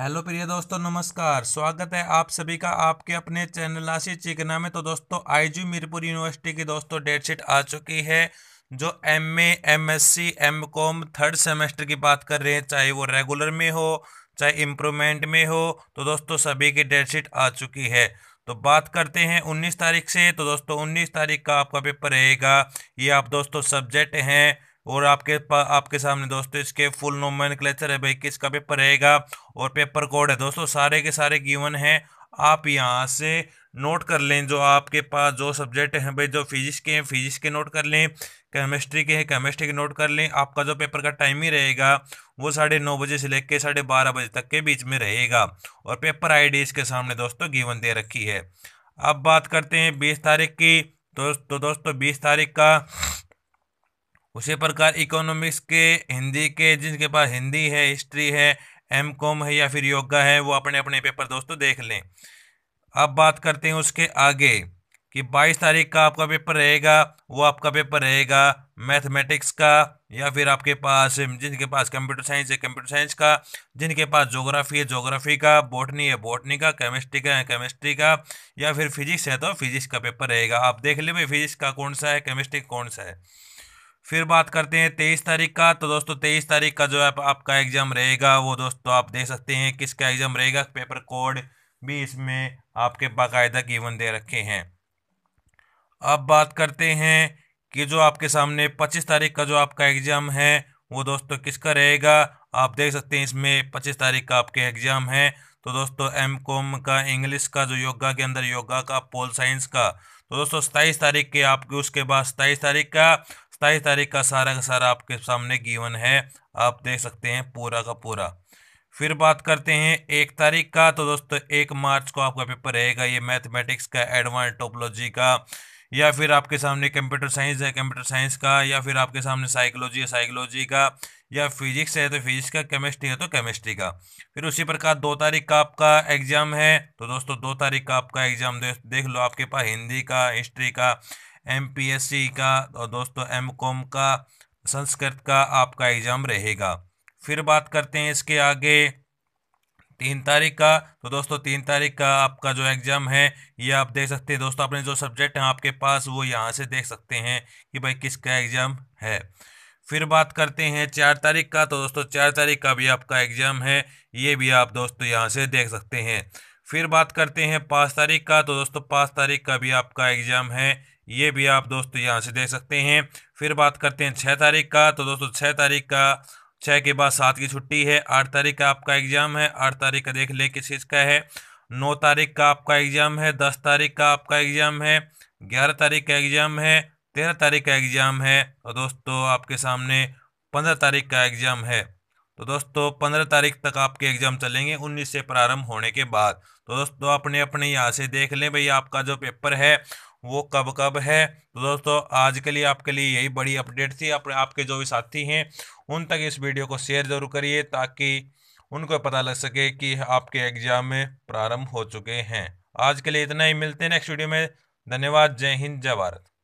hello प्रिय दोस्तों नमस्कार स्वागत है आप सभी का आपके अपने चैनल आशी चिकना में तो दोस्तों आईजी मीरपुर यूनिवर्सिटी की दोस्तों डेट शीट आ चुकी है जो M A M S C M com third semester की बात कर रहे हैं चाहे वो रेगुलर में हो चाहे इम्प्रूवमेंट में हो तो दोस्तों सभी की डेट शीट आ चुकी है तो बात करते हैं उन्नीस तारीख से तो दोस्तों उन्नीस तारीख का आपका पेपर रहेगा ये आप दोस्तों सब्जेक्ट हैं और आपके आपके सामने दोस्तों इसके फुल नोमन क्लेचर है भाई किसका पेपर रहेगा और पेपर कोड है दोस्तों सारे के सारे गिवन हैं आप यहाँ से नोट कर लें जो आपके पास जो सब्जेक्ट हैं भाई जो फिजिक्स के हैं फिजिक्स के नोट कर लें केमिस्ट्री के हैं केमिस्ट्री के नोट कर लें आपका जो पेपर का टाइम ही रहेगा वो साढ़े नौ बजे से लेकर साढ़े बारह बजे तक के बीच में रहेगा और पेपर आई इसके सामने दोस्तों गिवन दे रखी है अब बात करते हैं बीस तारीख की तो, तो दोस्तों बीस तारीख का उसी प्रकार इकोनॉमिक्स के हिंदी के जिनके पास हिंदी है हिस्ट्री है एम कॉम है या फिर योगा है वो अपने अपने पेपर दोस्तों देख लें अब बात करते हैं उसके आगे कि 22 तारीख का आपका पेपर रहेगा वो आपका पेपर रहेगा मैथमेटिक्स का या फिर आपके पास जिनके पास कंप्यूटर साइंस है कंप्यूटर साइंस का जिनके पास जोग्राफी है जोग्राफी का बोटनी है बोटनी का केमिस्ट्री का है केमिस्ट्री का या फिर फिजिक्स है तो फिजिक्स का पेपर रहेगा आप देख ले भाई फिजिक्स का कौन सा है केमिस्ट्री कौन सा है फिर बात करते हैं तेईस तारीख का तो दोस्तों तेईस तारीख का जो है आप, आपका एग्ज़ाम रहेगा वो दोस्तों आप देख सकते हैं किसका एग्ज़ाम रहेगा पेपर कोड भी इसमें आपके बाकायदा गिवन दे रखे हैं अब बात करते हैं कि जो आपके सामने पच्चीस तारीख का जो आपका एग्ज़ाम है वो दोस्तों किसका रहेगा आप देख सकते हैं इसमें पच्चीस तारीख का आपके एग्ज़ाम है तो दोस्तों एम कॉम का इंग्लिश का जो योगा के अंदर योगा का पोल साइंस का तो दोस्तों सताईस तारीख के आपके उसके बाद सताईस तारीख का सत्ताईस तारीख का सारा का सारा आपके सामने गिवन है आप देख सकते हैं पूरा का पूरा फिर बात करते हैं एक तारीख का तो दोस्तों एक मार्च को आपका पेपर रहेगा ये मैथमेटिक्स का एडवांस टोपोलॉजी का या फिर आपके सामने कंप्यूटर साइंस है कंप्यूटर साइंस का या फिर आपके सामने साइकोलॉजी है साइकोलॉजी का या फिजिक्स है तो फिजिक्स का केमिस्ट्री है तो केमिस्ट्री का फिर उसी प्रकार दो तारीख का आपका एग्जाम है तो दोस्तों दो तारीख का आपका एग्जाम देख लो आपके पास हिंदी का हिस्ट्री का एम का और दोस्तों एम का संस्कृत का आपका एग्ज़ाम रहेगा फिर बात करते हैं इसके आगे तीन तारीख का तो दोस्तों तीन तारीख का आपका जो एग्ज़ाम है ये आप देख सकते हैं दोस्तों अपने जो सब्जेक्ट हैं आपके पास वो यहाँ से देख सकते हैं कि भाई किसका एग्ज़ाम है फिर बात करते हैं चार तारीख का तो दोस्तों चार तारीख का भी आपका एग्ज़ाम है ये भी आप दोस्तों यहाँ से देख सकते हैं फिर बात करते हैं पाँच तारीख का तो दोस्तों पाँच तारीख का भी आपका एग्ज़ाम है ये भी आप दोस्तों यहाँ से देख सकते हैं फिर बात करते हैं छः तारीख का तो दोस्तों छः तारीख का छः के बाद सात की छुट्टी है आठ तारीख का आपका एग्ज़ाम है आठ तारीख का देख ले किस चीज़ का है नौ तारीख का आपका एग्ज़ाम है दस तारीख का आपका एग्ज़ाम है ग्यारह तारीख का एग्ज़ाम है तेरह तारीख का एग्ज़ाम है और तो दोस्तों आपके सामने पंद्रह तारीख का एग्ज़ाम है तो दोस्तों पंद्रह तारीख तक आपके एग्ज़ाम चलेंगे उन्नीस से प्रारंभ होने के बाद तो दोस्तों अपने अपने यहाँ से देख लें भाई आपका जो पेपर है वो कब कब है तो दोस्तों आज के लिए आपके लिए यही बड़ी अपडेट थी आप, आपके जो भी साथी हैं उन तक इस वीडियो को शेयर ज़रूर करिए ताकि उनको पता लग सके कि आपके एग्ज़ाम में प्रारंभ हो चुके हैं आज के लिए इतना ही मिलते हैं नेक्स्ट वीडियो में धन्यवाद जय हिंद जय भारत